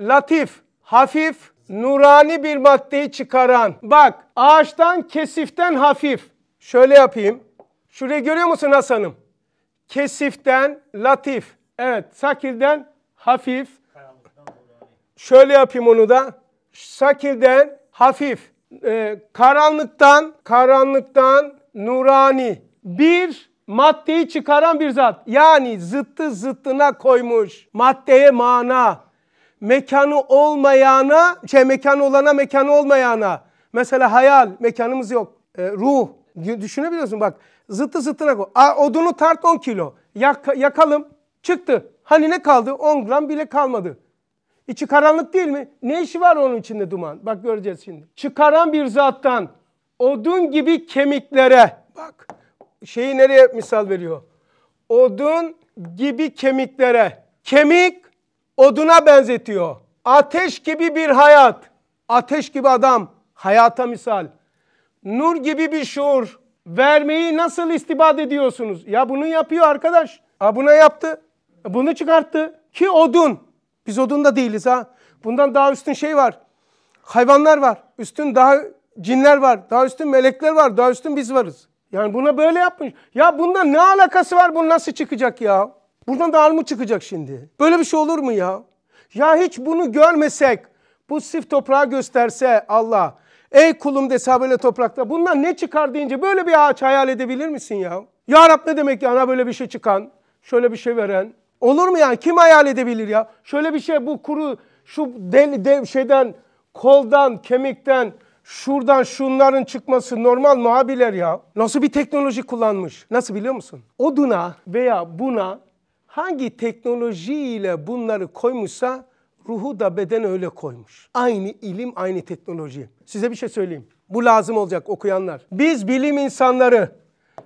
latif, hafif, nurani bir maddeyi çıkaran. Bak ağaçtan kesiften hafif. Şöyle yapayım. Şurayı görüyor musun Hasan'ım? Kesiften latif. Evet sakilden hafif şöyle yapayım onu da. Sakirden hafif, e, karanlıktan, karanlıktan nurani. Bir maddeyi çıkaran bir zat. Yani zıttı zıttına koymuş. Maddeye mana. Mekanı olmayana, şey mekanı olana mekanı olmayana. Mesela hayal, mekanımız yok. E, ruh, düşünebiliyorsun bak. Zıttı zıttına koy. A, odunu tart 10 kilo. Yak, yakalım. Çıktı. Hani ne kaldı? 10 gram bile kalmadı. İçi karanlık değil mi? Ne işi var onun içinde duman? Bak göreceğiz şimdi. Çıkaran bir zattan odun gibi kemiklere bak şeyi nereye misal veriyor? Odun gibi kemiklere. Kemik oduna benzetiyor. Ateş gibi bir hayat. Ateş gibi adam hayata misal. Nur gibi bir şuur. Vermeyi nasıl istibad ediyorsunuz? Ya bunu yapıyor arkadaş. Ha buna yaptı. Bunu çıkarttı. Ki odun biz odun da değiliz ha. Bundan daha üstün şey var. Hayvanlar var. Üstün daha cinler var. Daha üstün melekler var. Daha üstün biz varız. Yani buna böyle yapmış. Ya bunda ne alakası var? Bu nasıl çıkacak ya? Buradan da mı çıkacak şimdi? Böyle bir şey olur mu ya? Ya hiç bunu görmesek, bu sif toprağı gösterse Allah, ey kulum dese böyle toprakta bundan ne çıkar deyince böyle bir ağaç hayal edebilir misin ya? Ya Rab ne demek ya ana böyle bir şey çıkan, şöyle bir şey veren, Olur mu yani? Kim hayal edebilir ya? Şöyle bir şey bu kuru şu del dev şeyden koldan, kemikten, şuradan şunların çıkması normal mu abiler ya? Nasıl bir teknoloji kullanmış? Nasıl biliyor musun? Oduna veya buna hangi teknolojiyle bunları koymuşsa ruhu da beden öyle koymuş. Aynı ilim, aynı teknoloji. Size bir şey söyleyeyim. Bu lazım olacak okuyanlar. Biz bilim insanları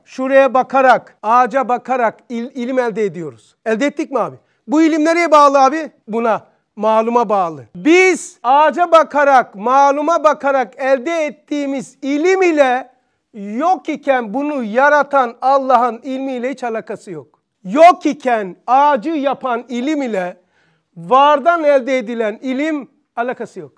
şuraya bakarak, ağaca bakarak il, ilim elde ediyoruz. Elde ettik mi abi? Bu ilim nereye bağlı abi? Buna, maluma bağlı. Biz ağaca bakarak, maluma bakarak elde ettiğimiz ilim ile yok iken bunu yaratan Allah'ın ilmiyle hiç alakası yok. Yok iken ağacı yapan ilim ile vardan elde edilen ilim alakası yok.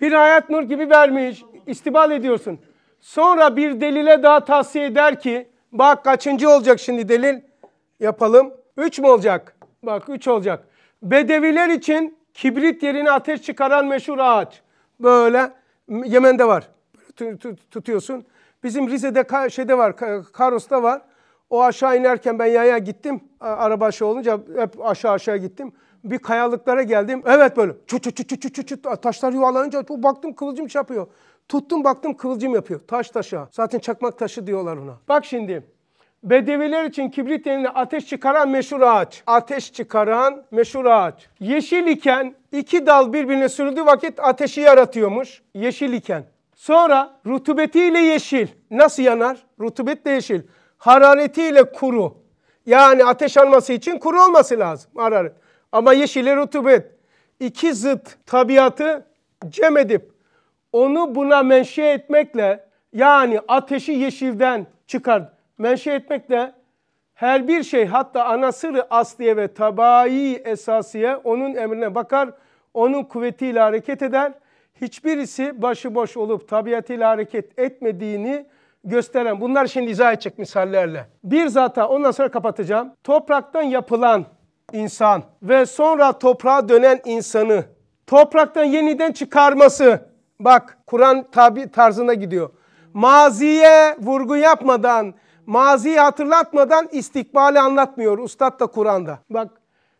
Bir hayat nur gibi vermiş, istibal ediyorsun. Sonra bir delile daha tavsiye eder ki bak kaçıncı olacak şimdi delil yapalım. Üç mü olacak? Bak üç olacak. Bedeviler için kibrit yerine ateş çıkaran meşhur ağaç. Böyle Yemen'de var. Tutuyorsun. Bizim Rize'de şeyde var, Karos'ta var. O aşağı inerken ben yaya gittim. Araba aşağı olunca hep aşağı aşağı gittim. Bir kayalıklara geldim. Evet böyle çut çut çut çut çut taşlar yuvarlanınca baktım kıvılcım çapıyor. Tuttum baktım kıvılcım yapıyor. Taş taşa. Zaten çakmak taşı diyorlar ona. Bak şimdi. Bedeviler için kibrit yerine ateş çıkaran meşhur ağaç. Ateş çıkaran meşhur ağaç. Yeşil iken iki dal birbirine sürüldüğü vakit ateşi yaratıyormuş. Yeşil iken. Sonra rutubetiyle yeşil. Nasıl yanar? Rutubetle yeşil. Hararetiyle kuru. Yani ateş alması için kuru olması lazım hararet. Ama yeşile rutubet. İki zıt tabiatı cem edip onu buna menşe etmekle yani ateşi yeşilden çıkar. Menşe etmekle her bir şey hatta anasırı asliye ve tabai esasiye onun emrine bakar. Onun kuvvetiyle hareket eder. Hiçbirisi başıboş olup tabiatıyla hareket etmediğini gösteren. Bunlar şimdi izah edecek misallerle. Bir zaten ondan sonra kapatacağım. Topraktan yapılan insan ve sonra toprağa dönen insanı topraktan yeniden çıkarması Bak Kur'an tabi tarzına gidiyor. Maziye vurgu yapmadan, maziyi hatırlatmadan istikbali anlatmıyor. Ustad da Kur'an'da. Bak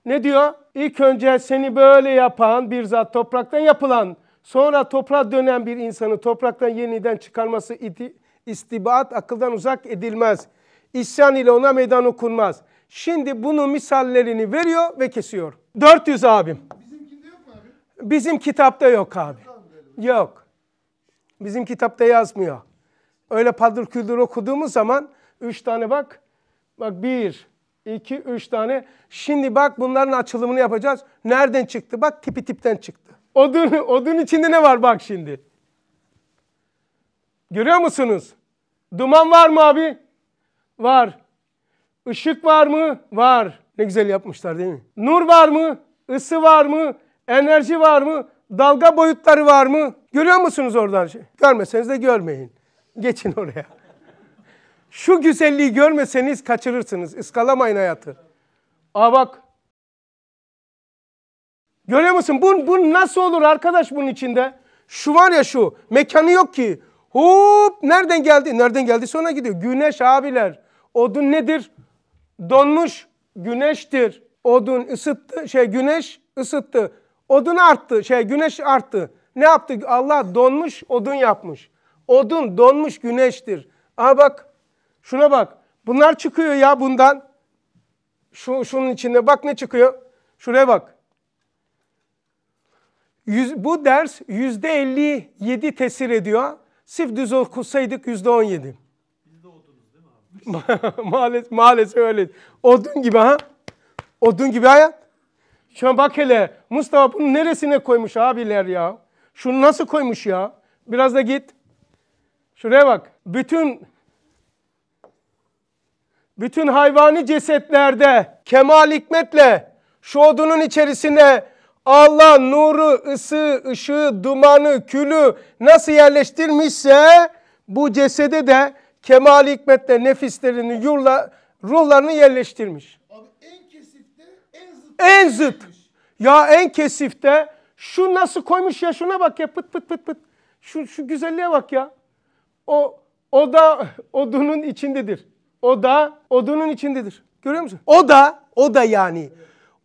ne diyor? İlk önce seni böyle yapan bir zat topraktan yapılan, sonra toprağa dönen bir insanı topraktan yeniden çıkarması iti, istibat akıldan uzak edilmez. İsyan ile ona meydan okunmaz. Şimdi bunu misallerini veriyor ve kesiyor. 400 abim. Bizim kitapta yok abi. Yok. Bizim kitapta yazmıyor. Öyle padır küldür okuduğumuz zaman üç tane bak. Bak bir, iki, üç tane. Şimdi bak bunların açılımını yapacağız. Nereden çıktı? Bak tipi tipten çıktı. Odun, odun içinde ne var bak şimdi. Görüyor musunuz? Duman var mı abi? Var. Işık var mı? Var. Ne güzel yapmışlar değil mi? Nur var mı? Isı var mı? Enerji var mı? Dalga boyutları var mı? Görüyor musunuz oradan? Şey? Görmeseniz de görmeyin. Geçin oraya. Şu güzelliği görmeseniz kaçırırsınız. Iskalamayın hayatı. Aa bak. Görüyor musun? Bu, bu nasıl olur arkadaş bunun içinde? Şu var ya şu. Mekanı yok ki. Hop nereden geldi? Nereden geldi sonra gidiyor. Güneş abiler. Odun nedir? Donmuş. Güneştir. Odun ısıttı. Şey güneş ısıttı. Odun arttı, şey güneş arttı. Ne yaptı? Allah donmuş, odun yapmış. Odun donmuş güneştir. Aha bak, şuna bak. Bunlar çıkıyor ya bundan. Şu, şunun içinde bak ne çıkıyor. Şuraya bak. Yüz, bu ders yüzde 57 tesir ediyor. Sif düz okusaydık yüzde 17. Biz maalesef, maalesef öyle. Odun gibi ha. Odun gibi hayat. Şuna bak hele Mustafa bunu neresine koymuş abiler ya? Şunu nasıl koymuş ya? Biraz da git. Şuraya bak. Bütün bütün hayvani cesetlerde kemal hikmetle şu odunun içerisine Allah nuru, ısı, ışığı, dumanı, külü nasıl yerleştirmişse bu cesede de kemal hikmetle nefislerini, yurla, ruhlarını yerleştirmiş. En zıt. Ya en kesifte şu nasıl koymuş ya şuna bak ya pıt pıt pıt pıt. Şu, şu güzelliğe bak ya. O, o da odunun içindedir. O da odunun içindedir. Görüyor musun? O da, o da yani.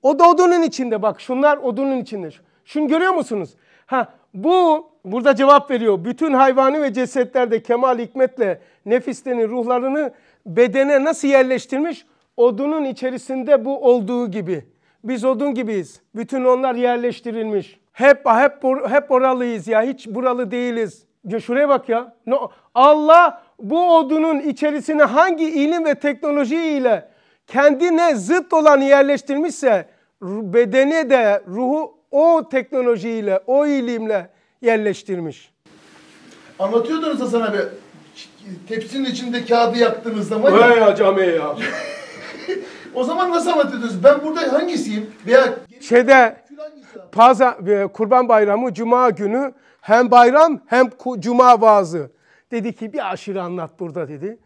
O da odunun içinde bak şunlar odunun içinde. Şunu görüyor musunuz? Ha bu burada cevap veriyor. Bütün hayvanı ve cesetlerde kemal hikmetle nefislerin ruhlarını bedene nasıl yerleştirmiş? Odunun içerisinde bu olduğu gibi. Biz odun gibiyiz. Bütün onlar yerleştirilmiş. Hep hep hep oralıyız ya. Hiç buralı değiliz. Ya şuraya bak ya. No, Allah bu odunun içerisine hangi ilim ve teknoloji ile kendine zıt olanı yerleştirmişse bedeni de ruhu o teknolojiyle, o ilimle yerleştirmiş. Anlatıyordunuz Hasan abi. Tepsinin içinde kağıdı yaktığınız zaman... Vay ya cami ya. O zaman nasıl anlatıyorsunuz? Ben burada hangisiyim? Veya şeyde Paza, e, Kurban Bayramı Cuma günü hem bayram hem Cuma vaazı. Dedi ki bir aşırı anlat burada dedi.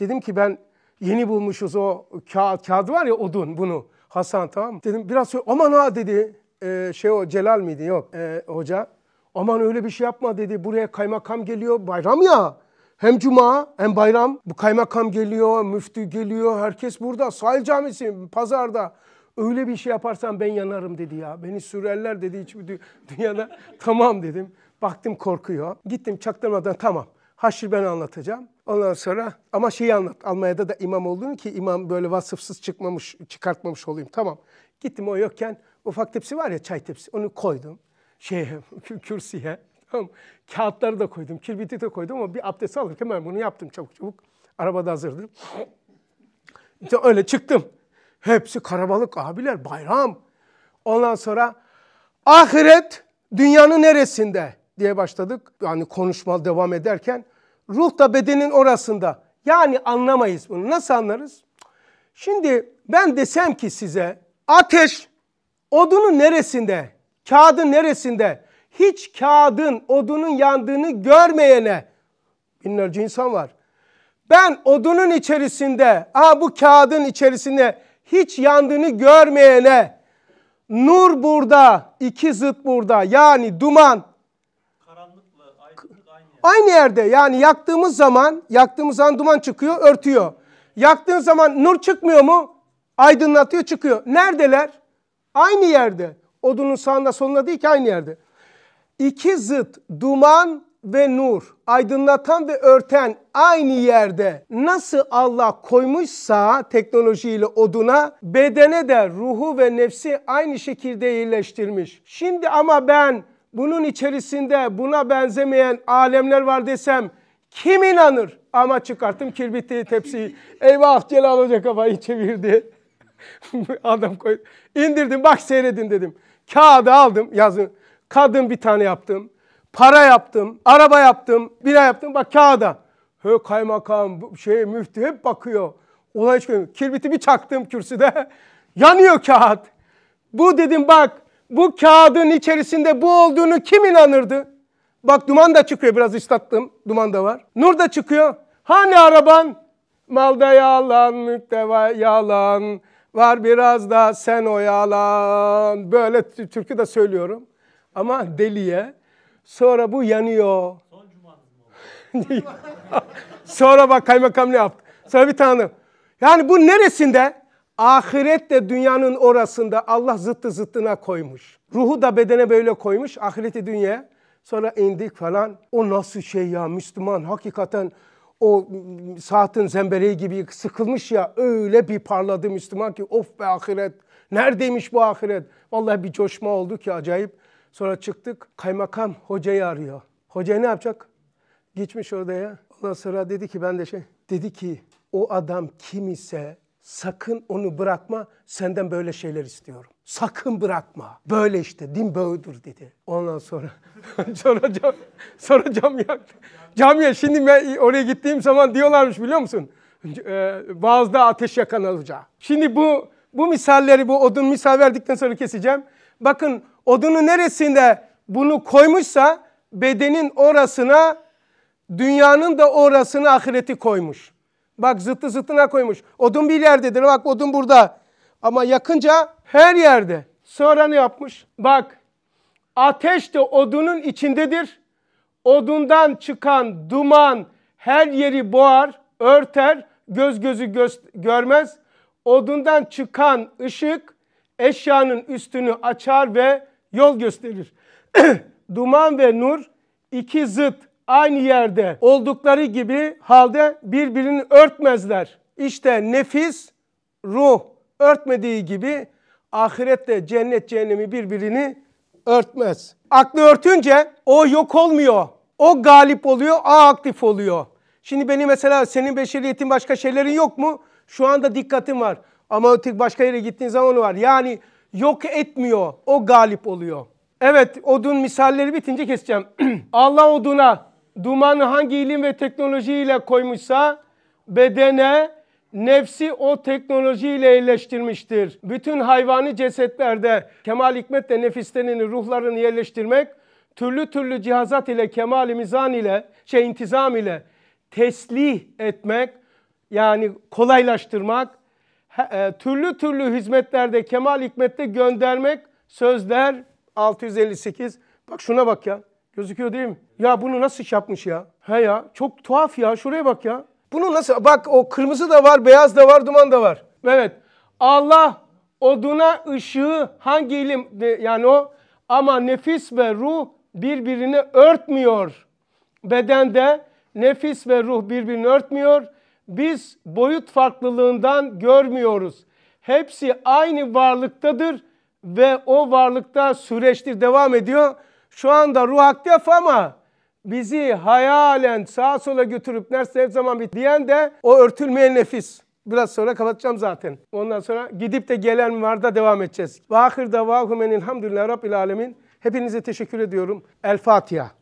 Dedim ki ben yeni bulmuşuz o kağıt, kağıdı var ya odun bunu. Hasan tamam Dedim biraz söyle. Aman ha dedi. Ee, şey o Celal miydi? Yok. Ee, hoca. Aman öyle bir şey yapma dedi. Buraya kaymakam geliyor. Bayram ya. Hem cuma hem bayram. Bu kaymakam geliyor, müftü geliyor, herkes burada. Sahil Camisi pazarda. Öyle bir şey yaparsan ben yanarım dedi ya. Beni sürerler dedi hiçbir dünyada. tamam dedim. Baktım korkuyor. Gittim çaktırmadan tamam. Haşir ben anlatacağım. Ondan sonra ama şeyi anlat. Almanya'da da imam olduğunu ki imam böyle vasıfsız çıkmamış, çıkartmamış olayım. Tamam. Gittim o yokken ufak tepsi var ya çay tepsi. Onu koydum şeye, kürsüye. Kağıtları da koydum, kirbiti de koydum ama bir abdest alırken ben bunu yaptım çabuk çabuk. Arabada hazırdı. İşte öyle çıktım. Hepsi karabalık abiler, bayram. Ondan sonra ahiret dünyanın neresinde diye başladık. Yani konuşma devam ederken ruh da bedenin orasında. Yani anlamayız bunu. Nasıl anlarız? Şimdi ben desem ki size ateş odunun neresinde, kağıdın neresinde, hiç kağıdın, odunun yandığını görmeyene binlerce insan var. Ben odunun içerisinde, aa bu kağıdın içerisinde hiç yandığını görmeyene nur burada, iki zıt burada. Yani duman aynı, yerde. aynı yerde. Yani yaktığımız zaman, yaktığımız zaman duman çıkıyor, örtüyor. Yaktığın zaman nur çıkmıyor mu? Aydınlatıyor, çıkıyor. Neredeler? Aynı yerde. Odunun sağında solunda değil ki aynı yerde. İki zıt duman ve nur, aydınlatan ve örten aynı yerde nasıl Allah koymuşsa teknolojiyle oduna bedene de ruhu ve nefsi aynı şekilde iyileştirmiş. Şimdi ama ben bunun içerisinde buna benzemeyen alemler var desem kim inanır? Ama çıkarttım kirbitli tepsiyi. Eyvah Celal Hoca kafayı çevirdi. Adam koy. İndirdim bak seyredin dedim. Kağıdı aldım yazın. Kadın bir tane yaptım. Para yaptım. Araba yaptım. Bina yaptım. Bak kağıda. Hö kaymakam, şey müftü hep bakıyor. Ulan hiç görmüyor. Kirbiti bir çaktım kürsüde. Yanıyor kağıt. Bu dedim bak bu kağıdın içerisinde bu olduğunu kim inanırdı? Bak duman da çıkıyor biraz ıslattım. Duman da var. Nur da çıkıyor. Hani araban? Malda yalan, mülkte yalan. Var biraz da sen oyalan. Böyle türkü de söylüyorum. Ama deliye. Sonra bu yanıyor. Son cumanız mı Sonra bak kaymakam ne yaptı? Sonra bir tanım. Yani bu neresinde? ahirette dünyanın orasında Allah zıttı zıttına koymuş. Ruhu da bedene böyle koymuş. Ahireti dünya. Sonra indik falan. O nasıl şey ya Müslüman hakikaten o saatin zembereği gibi sıkılmış ya öyle bir parladı Müslüman ki of be ahiret. Neredeymiş bu ahiret? Vallahi bir coşma oldu ki acayip. Sonra çıktık kaymakam hocayı arıyor. Hoca ne yapacak? Gitmiş odaya. Ondan sonra dedi ki ben de şey. Dedi ki o adam kim ise sakın onu bırakma senden böyle şeyler istiyorum. Sakın bırakma. Böyle işte din böyledir dedi. Ondan sonra sonra cam, sonra cam yaktı. Camiye şimdi ben oraya gittiğim zaman diyorlarmış biliyor musun? Ee, bazda ateş yakan olacağı. Şimdi bu bu misalleri bu odun misal verdikten sonra keseceğim. Bakın odunu neresinde bunu koymuşsa bedenin orasına dünyanın da orasına ahireti koymuş. Bak zıttı zıttına koymuş. Odun bir yerdedir bak odun burada. Ama yakınca her yerde. Sonra ne yapmış? Bak ateş de odunun içindedir. Odundan çıkan duman her yeri boğar, örter, göz gözü göz görmez. Odundan çıkan ışık eşyanın üstünü açar ve yol gösterir. Duman ve nur iki zıt aynı yerde oldukları gibi halde birbirini örtmezler. İşte nefis ruh örtmediği gibi ahirette cennet cehennemi birbirini örtmez. Aklı örtünce o yok olmuyor. O galip oluyor, o aktif oluyor. Şimdi benim mesela senin beşeriyetin başka şeylerin yok mu? Şu anda dikkatim var. Ama öteki başka yere gittiğin zaman var. Yani yok etmiyor. O galip oluyor. Evet odun misalleri bitince keseceğim. Allah oduna dumanı hangi ilim ve teknolojiyle koymuşsa bedene nefsi o teknolojiyle iyileştirmiştir. Bütün hayvani cesetlerde kemal hikmetle nefislerini, ruhlarını yerleştirmek türlü türlü cihazat ile kemal mizan ile şey intizam ile teslih etmek yani kolaylaştırmak e, türlü türlü hizmetlerde kemal hikmette göndermek sözler 658. Bak şuna bak ya. Gözüküyor değil mi? Ya bunu nasıl yapmış ya? He ya çok tuhaf ya şuraya bak ya. Bunu nasıl bak o kırmızı da var beyaz da var duman da var. Evet Allah oduna ışığı hangi ilim yani o ama nefis ve ruh birbirini örtmüyor. Bedende nefis ve ruh birbirini örtmüyor biz boyut farklılığından görmüyoruz. Hepsi aynı varlıktadır ve o varlıkta süreçtir devam ediyor. Şu anda ruh aktif ama bizi hayalen sağa sola götürüp nerede hep zaman bit diyen de o örtülmeyen nefis. Biraz sonra kapatacağım zaten. Ondan sonra gidip de gelen var da devam edeceğiz. Vahir davahumen elhamdülillah rabbil alemin. Hepinize teşekkür ediyorum. El Fatiha.